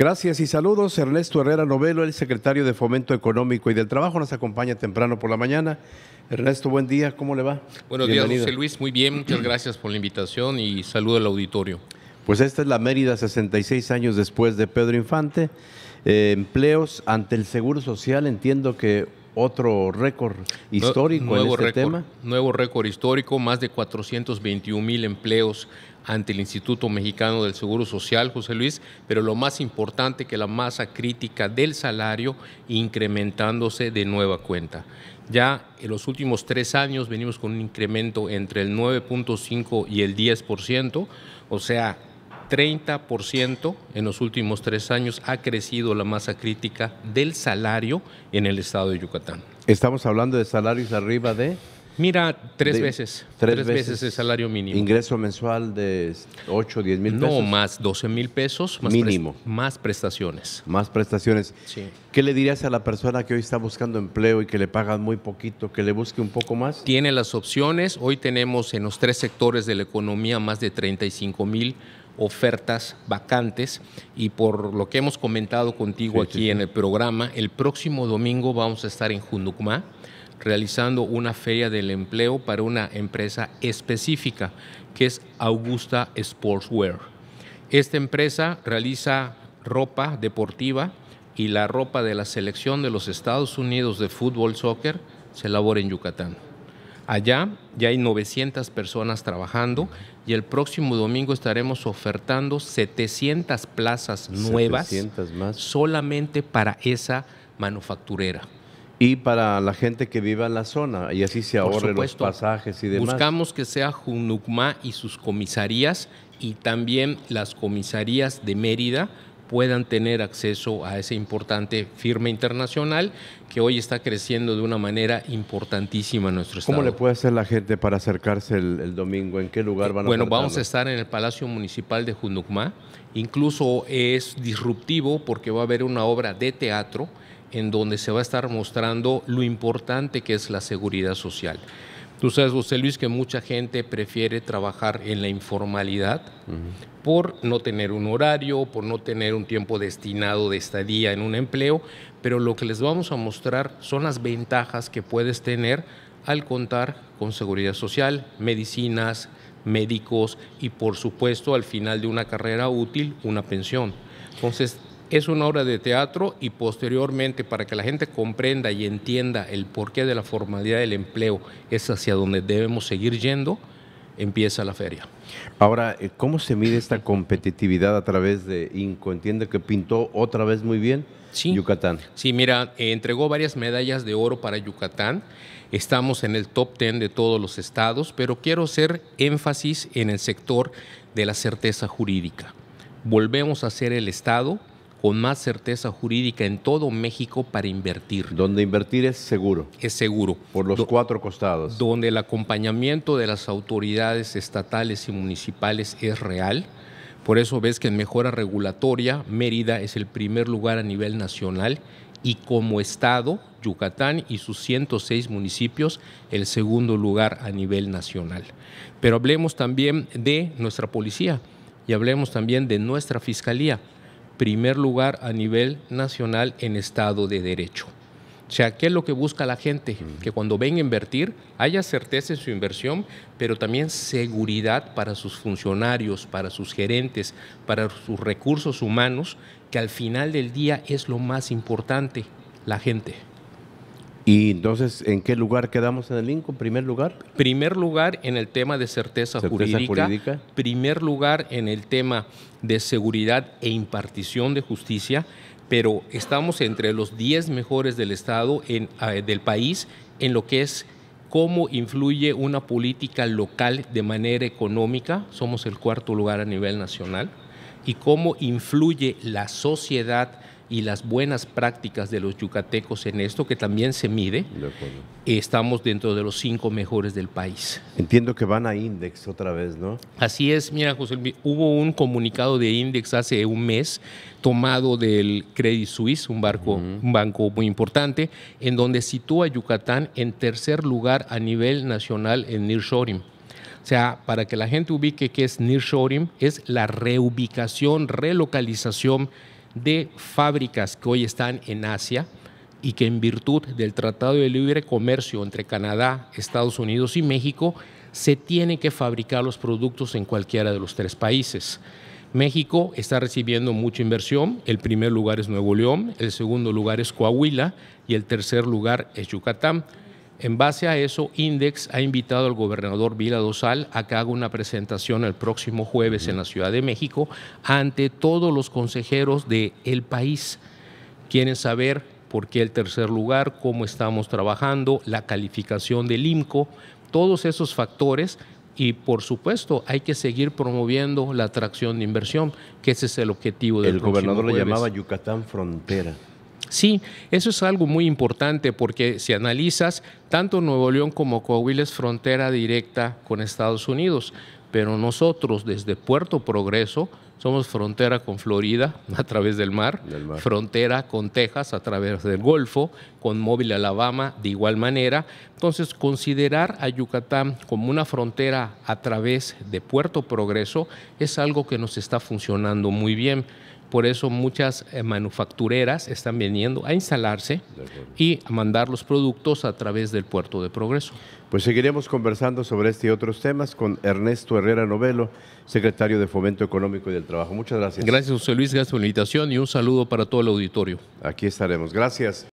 Gracias y saludos. Ernesto Herrera Novelo, el secretario de Fomento Económico y del Trabajo, nos acompaña temprano por la mañana. Ernesto, buen día, ¿cómo le va? Buenos días, Luis, muy bien, muchas gracias por la invitación y saludo al auditorio. Pues esta es la Mérida 66 años después de Pedro Infante. Eh, empleos ante el Seguro Social, entiendo que otro récord histórico en este tema. Nuevo récord histórico, más de 421 mil empleos ante el Instituto Mexicano del Seguro Social, José Luis, pero lo más importante que la masa crítica del salario incrementándose de nueva cuenta. Ya en los últimos tres años venimos con un incremento entre el 9.5 y el 10%, o sea, 30% en los últimos tres años ha crecido la masa crítica del salario en el estado de Yucatán. Estamos hablando de salarios arriba de... Mira, tres veces. Tres, veces, el salario mínimo. Ingreso mensual de 8, 10 mil pesos. No, más 12 mil pesos. mínimo. más prestaciones. Más prestaciones. Sí. ¿Qué le dirías a la persona que hoy está buscando empleo y que le pagan muy poquito, que le busque un poco más? Tiene las opciones. Hoy tenemos en los tres sectores de la economía más de 35 mil ofertas vacantes y por lo que hemos comentado contigo aquí en el programa, el próximo domingo vamos a estar en Hunucmá realizando una feria del empleo para una empresa específica que es Augusta Sportswear. Esta empresa realiza ropa deportiva y la ropa de la selección de los Estados Unidos de fútbol soccer se elabora en Yucatán. Allá ya hay 900 personas trabajando y el próximo domingo estaremos ofertando 700 plazas nuevas solamente para esa manufacturera. Y para la gente que viva en la zona y así se ahorren los pasajes y demás. Buscamos que sea Junucma y sus comisarías y también las comisarías de Mérida puedan tener acceso a esa importante firma internacional que hoy está creciendo de una manera importantísima en nuestro estado. ¿Cómo le puede hacer la gente para acercarse el, domingo? ¿En qué lugar eh, van a Bueno, vamos a estar en el Palacio Municipal de Junucmá. Incluso es disruptivo porque va a haber una obra de teatro en donde se va a estar mostrando lo importante que es la seguridad social. Tú sabes, José Luis, que mucha gente prefiere trabajar en la informalidad por no tener un horario, por no tener un tiempo destinado de estadía en un empleo, pero lo que les vamos a mostrar son las ventajas que puedes tener al contar con seguridad social, medicinas, médicos y por supuesto al final de una carrera útil una pensión. Entonces es una obra de teatro y posteriormente, para que la gente comprenda y entienda el porqué de la formalidad del empleo, es hacia donde debemos seguir yendo, empieza la feria. Ahora, eh, ¿cómo se mide esta competitividad a través de INCO? Entiende que pintó otra vez muy bien Yucatán. Sí, mira, eh, entregó varias medallas de oro para Yucatán. Estamos en el top 10 de todos los estados, pero quiero hacer énfasis en el sector de la certeza jurídica. Volvemos a ser el estado con más certeza jurídica en todo México para invertir. Donde invertir es seguro. Es seguro. Por los cuatro costados. Donde el acompañamiento de las autoridades estatales y municipales es real. Por eso ves que en mejora regulatoria Mérida es el primer lugar a nivel nacional y como estado Yucatán y sus 106 municipios el segundo lugar a nivel nacional. Pero hablemos también de nuestra policía y hablemos también de nuestra fiscalía primer lugar a nivel nacional en Estado de Derecho. O sea, ¿qué es lo que busca la gente? Que cuando ven a invertir haya certeza en su inversión, pero también seguridad para sus funcionarios, para sus gerentes, para sus recursos humanos, que al final del día es lo más importante, la gente. Y entonces, ¿en qué lugar quedamos en el INCO? ¿Primer lugar? Primer lugar en el tema de certeza, jurídica, primer lugar en el tema de seguridad e impartición de justicia, pero estamos entre los 10 mejores del Estado, en, ah, del país, en lo que es cómo influye una política local de manera económica, somos el cuarto lugar a nivel nacional, y cómo influye la sociedad y las buenas prácticas de los yucatecos en esto, que también se mide, estamos dentro de los cinco mejores del país. Entiendo que van a Index otra vez, ¿no? Así es, mira José, hubo un comunicado de Index hace un mes tomado del Credit Suisse, un, barco, un banco muy importante, en donde sitúa a Yucatán en tercer lugar a nivel nacional en Nearshoring. O sea, para que la gente ubique qué es nearshoring, es la reubicación, relocalización de fábricas que hoy están en Asia y que en virtud del Tratado de Libre Comercio entre Canadá, Estados Unidos y México, se tienen que fabricar los productos en cualquiera de los tres países. México está recibiendo mucha inversión. El primer lugar es Nuevo León, el segundo lugar es Coahuila y el tercer lugar es Yucatán. En base a eso, Index ha invitado al gobernador Vila Dosal a que haga una presentación el próximo jueves en la Ciudad de México ante todos los consejeros del el país. Quieren saber por qué el tercer lugar, cómo estamos trabajando, la calificación del IMCO, todos esos factores y por supuesto hay que seguir promoviendo la atracción de inversión, que ese es el objetivo del El gobernador le llamaba Yucatán Frontera. Sí, eso es algo muy importante porque si analizas, tanto Nuevo León como Coahuila es frontera directa con Estados Unidos, pero nosotros desde Puerto Progreso somos frontera con Florida a través del mar, frontera con Texas a través del Golfo, con Móvil Alabama de igual manera. Entonces, considerar a Yucatán como una frontera a través de Puerto Progreso es algo que nos está funcionando muy bien. Por eso muchas eh, manufactureras están viniendo a instalarse y a mandar los productos a través del puerto de Progreso. Pues seguiremos conversando sobre este y otros temas con Ernesto Herrera Novelo, secretario de Fomento Económico y del trabajo. Muchas gracias. Gracias, José Luis, gracias por la invitación y un saludo para todo el auditorio. Aquí estaremos. Gracias.